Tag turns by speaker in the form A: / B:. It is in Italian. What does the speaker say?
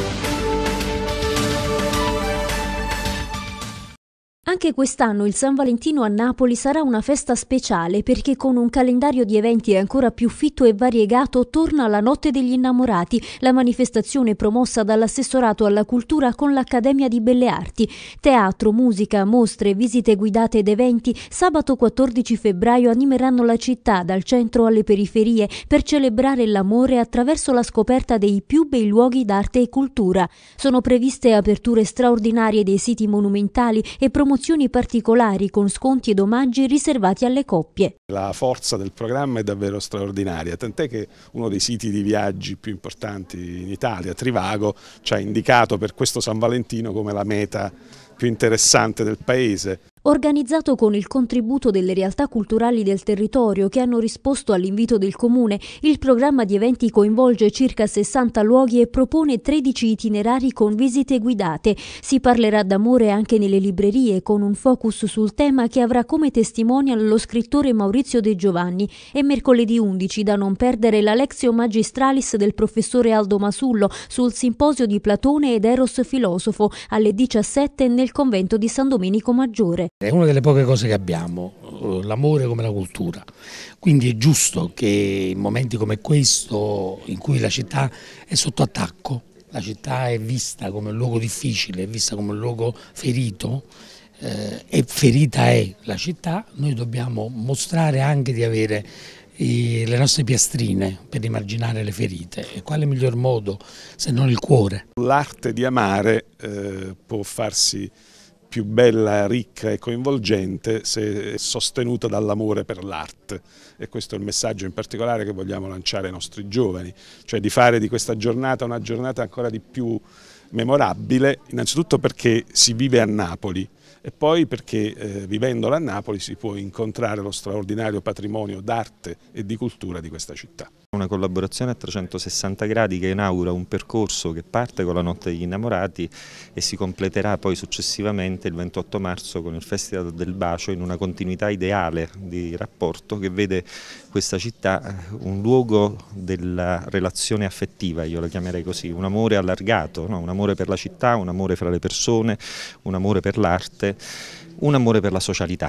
A: Thank you. Anche quest'anno il San Valentino a Napoli sarà una festa speciale perché con un calendario di eventi ancora più fitto e variegato torna la Notte degli Innamorati, la manifestazione promossa dall'assessorato alla cultura con l'Accademia di Belle Arti. Teatro, musica, mostre, visite guidate ed eventi sabato 14 febbraio animeranno la città dal centro alle periferie per celebrare l'amore attraverso la scoperta dei più bei luoghi d'arte e cultura. Sono previste aperture straordinarie dei siti monumentali e promozioni promozioni particolari con sconti ed omaggi riservati alle coppie.
B: La forza del programma è davvero straordinaria, tant'è che uno dei siti di viaggi più importanti in Italia, Trivago, ci ha indicato per questo San Valentino come la meta più interessante del paese
A: organizzato con il contributo delle realtà culturali del territorio che hanno risposto all'invito del Comune. Il programma di eventi coinvolge circa 60 luoghi e propone 13 itinerari con visite guidate. Si parlerà d'amore anche nelle librerie con un focus sul tema che avrà come testimonial lo scrittore Maurizio De Giovanni e mercoledì 11 da non perdere la Lexio Magistralis del professore Aldo Masullo sul simposio di Platone ed Eros Filosofo alle 17 nel convento di San Domenico Maggiore.
C: È una delle poche cose che abbiamo, l'amore come la cultura, quindi è giusto che in momenti come questo in cui la città è sotto attacco, la città è vista come un luogo difficile, è vista come un luogo ferito eh, e ferita è la città, noi dobbiamo mostrare anche di avere i, le nostre piastrine per rimarginare le ferite e quale miglior modo se non il cuore?
B: L'arte di amare eh, può farsi più bella, ricca e coinvolgente se sostenuta dall'amore per l'arte e questo è il messaggio in particolare che vogliamo lanciare ai nostri giovani, cioè di fare di questa giornata una giornata ancora di più memorabile, innanzitutto perché si vive a Napoli e poi perché eh, vivendola a Napoli si può incontrare lo straordinario patrimonio d'arte e di cultura di questa città
D: una collaborazione a 360 gradi che inaugura un percorso che parte con la Notte degli Innamorati e si completerà poi successivamente il 28 marzo con il Festival del Bacio in una continuità ideale di rapporto che vede questa città eh, un luogo della relazione affettiva, io la chiamerei così, un amore allargato, no? un amore per la città, un amore fra le persone, un amore per l'arte, un amore per la socialità.